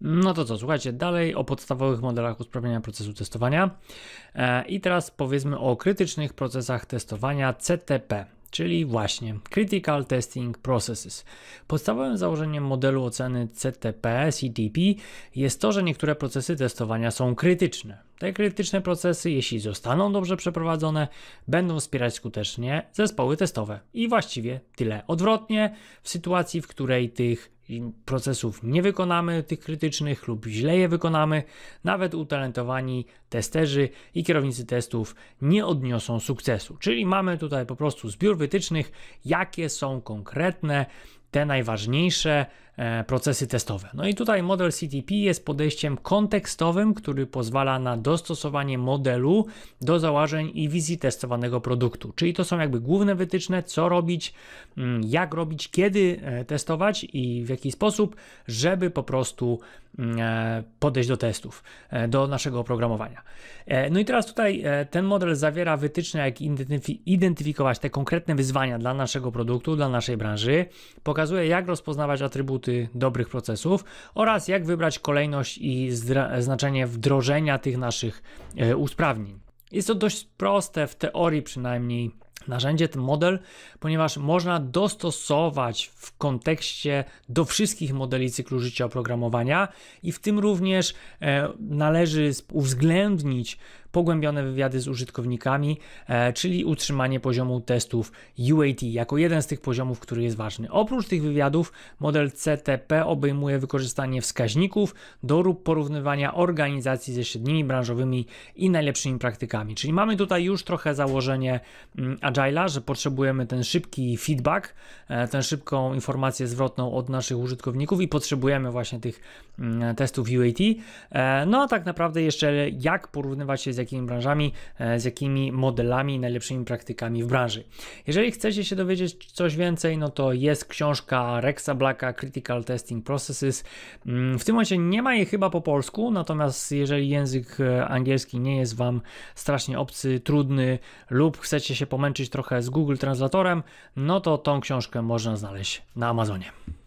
No to co, słuchajcie, dalej o podstawowych modelach usprawnienia procesu testowania. E, I teraz powiedzmy o krytycznych procesach testowania CTP, czyli właśnie Critical Testing Processes. Podstawowym założeniem modelu oceny CTP, CTP jest to, że niektóre procesy testowania są krytyczne. Te krytyczne procesy, jeśli zostaną dobrze przeprowadzone, będą wspierać skutecznie zespoły testowe. I właściwie tyle. Odwrotnie, w sytuacji, w której tych procesów nie wykonamy, tych krytycznych lub źle je wykonamy, nawet utalentowani testerzy i kierownicy testów nie odniosą sukcesu. Czyli mamy tutaj po prostu zbiór wytycznych, jakie są konkretne te najważniejsze e, procesy testowe. No i tutaj model CTP jest podejściem kontekstowym, który pozwala na dostosowanie modelu do założeń i wizji testowanego produktu. Czyli to są jakby główne wytyczne, co robić, mm, jak robić, kiedy e, testować i w jaki sposób, żeby po prostu E, podejść do testów, e, do naszego oprogramowania. E, no i teraz tutaj ten model zawiera wytyczne, jak identyfikować te konkretne wyzwania dla naszego produktu, dla naszej branży, pokazuje jak rozpoznawać atrybuty dobrych procesów oraz jak wybrać kolejność i znaczenie wdrożenia tych naszych usprawnień. Jest to dość proste w teorii przynajmniej narzędzie, ten model, ponieważ można dostosować w kontekście do wszystkich modeli cyklu życia oprogramowania i w tym również e, należy uwzględnić pogłębione wywiady z użytkownikami, e, czyli utrzymanie poziomu testów UAT jako jeden z tych poziomów, który jest ważny. Oprócz tych wywiadów model CTP obejmuje wykorzystanie wskaźników do lub porównywania organizacji ze średnimi branżowymi i najlepszymi praktykami. Czyli mamy tutaj już trochę założenie mm, Agile'a, że potrzebujemy ten szybki feedback, e, tę szybką informację zwrotną od naszych użytkowników i potrzebujemy właśnie tych mm, testów UAT. E, no a tak naprawdę jeszcze jak porównywać się z z jakimi branżami, e, z jakimi modelami najlepszymi praktykami w branży. Jeżeli chcecie się dowiedzieć coś więcej, no to jest książka Rexa Blacka Critical Testing Processes. Mm, w tym momencie nie ma jej chyba po polsku, natomiast jeżeli język e, angielski nie jest Wam strasznie obcy, trudny lub chcecie się pomęczyć trochę z Google Translatorem, no to tą książkę można znaleźć na Amazonie.